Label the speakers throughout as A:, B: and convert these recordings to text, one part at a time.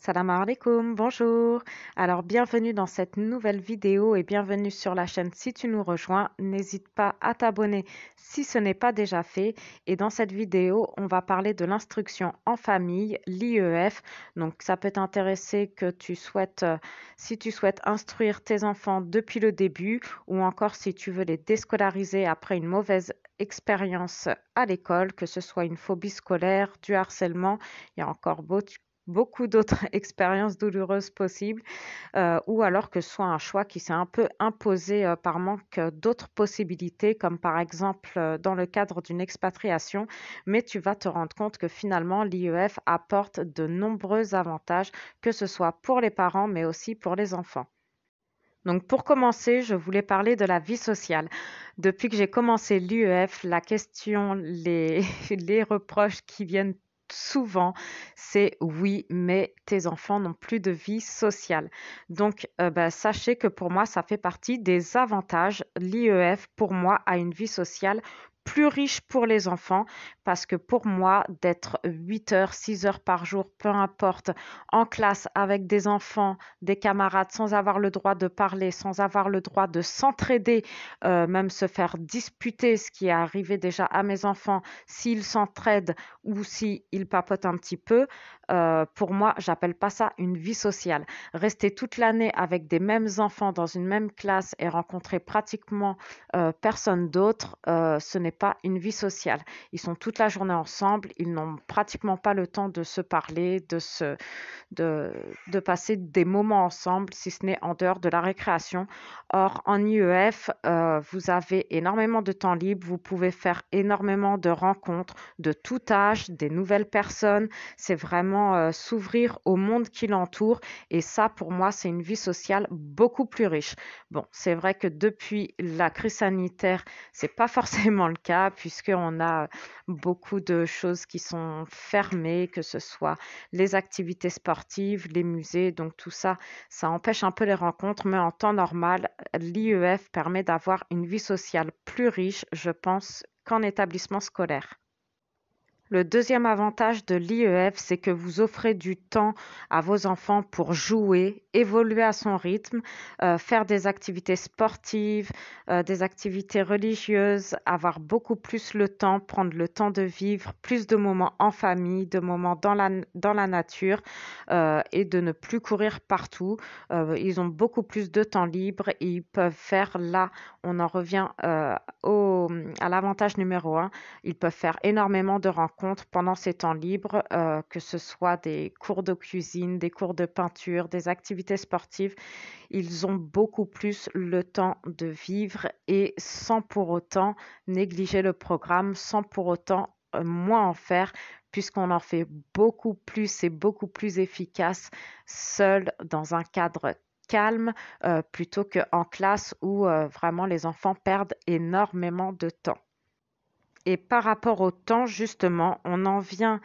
A: Salam alaikum, bonjour. Alors bienvenue dans cette nouvelle vidéo et bienvenue sur la chaîne si tu nous rejoins. N'hésite pas à t'abonner si ce n'est pas déjà fait. Et dans cette vidéo, on va parler de l'instruction en famille, l'IEF. Donc ça peut t'intéresser que tu souhaites, euh, si tu souhaites instruire tes enfants depuis le début ou encore si tu veux les déscolariser après une mauvaise expérience à l'école, que ce soit une phobie scolaire, du harcèlement, il y a encore beaucoup beaucoup d'autres expériences douloureuses possibles, euh, ou alors que ce soit un choix qui s'est un peu imposé euh, par manque d'autres possibilités, comme par exemple euh, dans le cadre d'une expatriation, mais tu vas te rendre compte que finalement l'IEF apporte de nombreux avantages, que ce soit pour les parents, mais aussi pour les enfants. Donc pour commencer, je voulais parler de la vie sociale. Depuis que j'ai commencé l'IEF, la question, les, les reproches qui viennent souvent, c'est oui, mais tes enfants n'ont plus de vie sociale. Donc, euh, bah, sachez que pour moi, ça fait partie des avantages. L'IEF, pour moi, a une vie sociale plus riche pour les enfants parce que pour moi, d'être 8 heures, 6 heures par jour, peu importe, en classe avec des enfants, des camarades, sans avoir le droit de parler, sans avoir le droit de s'entraider, euh, même se faire disputer, ce qui est arrivé déjà à mes enfants, s'ils s'entraident ou s'ils papotent un petit peu, euh, pour moi, j'appelle pas ça une vie sociale. Rester toute l'année avec des mêmes enfants dans une même classe et rencontrer pratiquement euh, personne d'autre, ce n'est pas une vie sociale. Ils sont toute la journée ensemble, ils n'ont pratiquement pas le temps de se parler, de, se, de, passer des moments ensemble, si ce n'est en dehors de la récréation. Or, en IEF, euh, vous avez énormément de temps libre, vous pouvez faire énormément de rencontres de tout âge, des nouvelles personnes. C'est vraiment euh, s'ouvrir au monde qui l'entoure. Et ça, pour moi, c'est une vie sociale beaucoup plus riche. Bon, c'est vrai que depuis la crise sanitaire, c'est pas forcément le puisqu'on a beaucoup de choses qui sont fermées, que ce soit les activités sportives, les musées, donc tout ça, ça empêche un peu les rencontres, mais en temps normal, l'IEF permet d'avoir une vie sociale plus riche, je pense, qu'en établissement scolaire. Le deuxième avantage de l'IEF, c'est que vous offrez du temps à vos enfants pour jouer, évoluer à son rythme, euh, faire des activités sportives, euh, des activités religieuses, avoir beaucoup plus le temps, prendre le temps de vivre, plus de moments en famille, de moments dans la, nature euh, et de ne plus courir partout. ils ont beaucoup plus de temps libre et ils peuvent faire là, on en revient au, à l'avantage numéro un, ils peuvent faire énormément de rencontres contre, pendant ces temps libres, euh, que ce soit des cours de cuisine, des cours de peinture, des activités sportives, ils ont beaucoup plus le temps de vivre et sans pour autant négliger le programme, sans pour autant euh, moins en faire, puisqu'on en fait beaucoup plus et beaucoup plus efficace seul dans un cadre calme euh, plutôt qu'en classe où vraiment les enfants perdent énormément de temps. Et par rapport au temps, justement, on en vient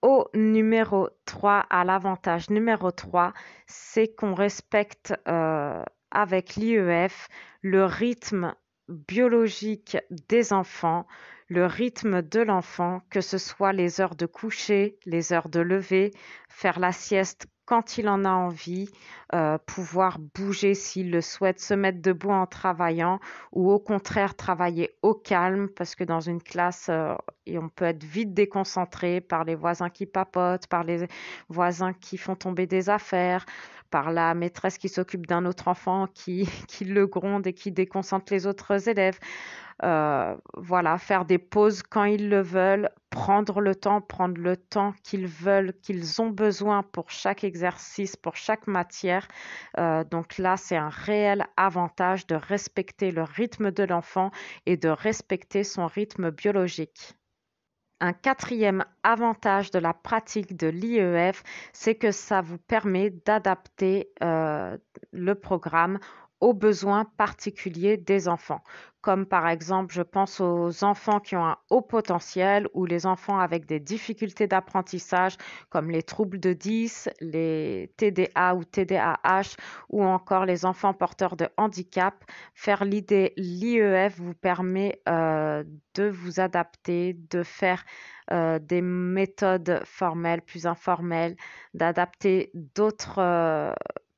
A: au numéro 3, à l'avantage numéro 3, c'est qu'on respecte euh, avec l'IEF le rythme biologique des enfants, le rythme de l'enfant, que ce soit les heures de coucher, les heures de lever, faire la sieste quand il en a envie, euh, pouvoir bouger s'il le souhaite, se mettre debout en travaillant ou au contraire travailler au calme parce que dans une classe, euh, on peut être vite déconcentré par les voisins qui papotent, par les voisins qui font tomber des affaires, par la maîtresse qui s'occupe d'un autre enfant qui, le gronde et qui déconcentre les autres élèves. Euh, voilà, faire des pauses quand ils le veulent, prendre le temps, prendre le temps qu'ils veulent, qu'ils ont besoin pour chaque exercice, pour chaque matière. Euh, donc là, c'est un réel avantage de respecter le rythme de l'enfant et de respecter son rythme biologique. Un quatrième avantage de la pratique de l'IEF, c'est que ça vous permet d'adapter euh, le programme aux besoins particuliers des enfants, comme par exemple je pense aux enfants qui ont un haut potentiel ou les enfants avec des difficultés d'apprentissage comme les troubles de 10, les TDA ou TDAH ou encore les enfants porteurs de handicap. Faire l'idée l'IEF vous permet euh, de vous adapter, de faire euh, des méthodes formelles, plus informelles, d'adapter d'autres... Euh,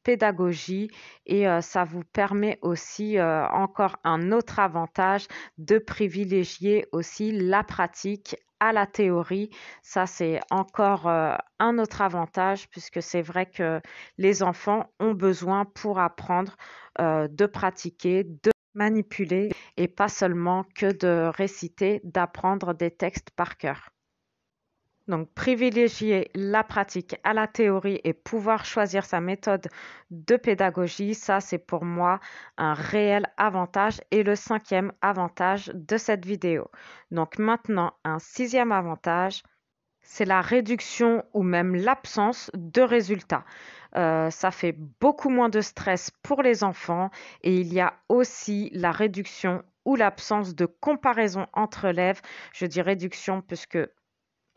A: pédagogie et euh, ça vous permet aussi euh, encore un autre avantage de privilégier aussi la pratique à la théorie. Ça, c'est encore euh, un autre avantage puisque c'est vrai que les enfants ont besoin pour apprendre de pratiquer, de manipuler et pas seulement que de réciter, d'apprendre des textes par cœur. Donc privilégier la pratique à la théorie et pouvoir choisir sa méthode de pédagogie, ça c'est pour moi un réel avantage et le cinquième avantage de cette vidéo. Donc maintenant un sixième avantage, c'est la réduction ou même l'absence de résultats. Euh, ça fait beaucoup moins de stress pour les enfants et il y a aussi la réduction ou l'absence de comparaison entre élèves. Je dis réduction puisque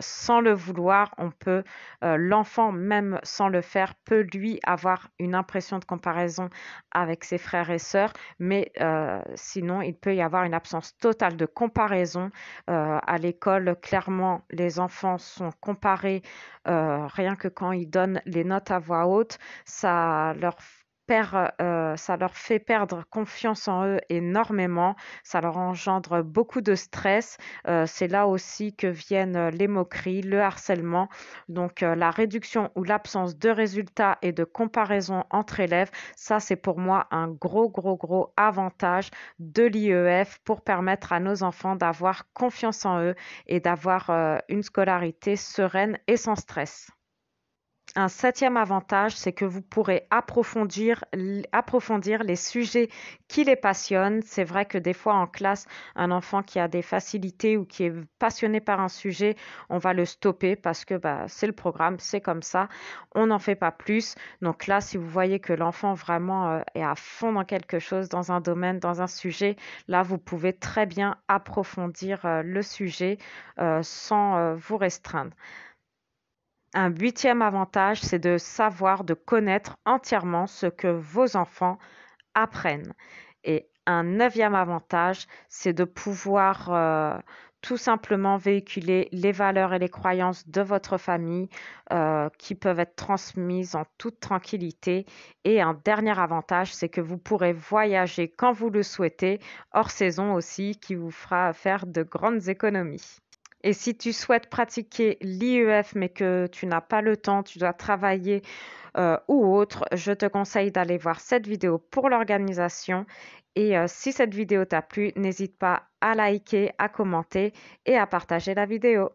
A: sans le vouloir, on peut, euh, l'enfant même sans le faire, peut lui avoir une impression de comparaison avec ses frères et sœurs, mais euh, sinon il peut y avoir une absence totale de comparaison. Euh, à l'école, clairement, les enfants sont comparés rien que quand ils donnent les notes à voix haute, ça leur fait euh, ça leur fait perdre confiance en eux énormément, ça leur engendre beaucoup de stress. Euh, c'est là aussi que viennent euh, les moqueries, le harcèlement. Donc la réduction ou l'absence de résultats et de comparaison entre élèves, ça c'est pour moi un gros, gros, gros avantage de l'IEF pour permettre à nos enfants d'avoir confiance en eux et d'avoir une scolarité sereine et sans stress. Un septième avantage, c'est que vous pourrez approfondir, les sujets qui les passionnent. C'est vrai que des fois en classe, un enfant qui a des facilités ou qui est passionné par un sujet, on va le stopper parce que bah, c'est le programme, c'est comme ça, on n'en fait pas plus. Donc là, si vous voyez que l'enfant vraiment euh, est à fond dans quelque chose, dans un domaine, dans un sujet, là, vous pouvez très bien approfondir euh, le sujet euh, sans vous restreindre. Un huitième avantage, c'est de savoir, de connaître entièrement ce que vos enfants apprennent. Et un neuvième avantage, c'est de pouvoir euh, tout simplement véhiculer les valeurs et les croyances de votre famille euh, qui peuvent être transmises en toute tranquillité. Et un dernier avantage, c'est que vous pourrez voyager quand vous le souhaitez, hors saison aussi, qui vous fera faire de grandes économies. Et si tu souhaites pratiquer l'IEF mais que tu n'as pas le temps, tu dois travailler euh, ou autre, je te conseille d'aller voir cette vidéo pour l'organisation. Et euh, si cette vidéo t'a plu, n'hésite pas à liker, à commenter et à partager la vidéo.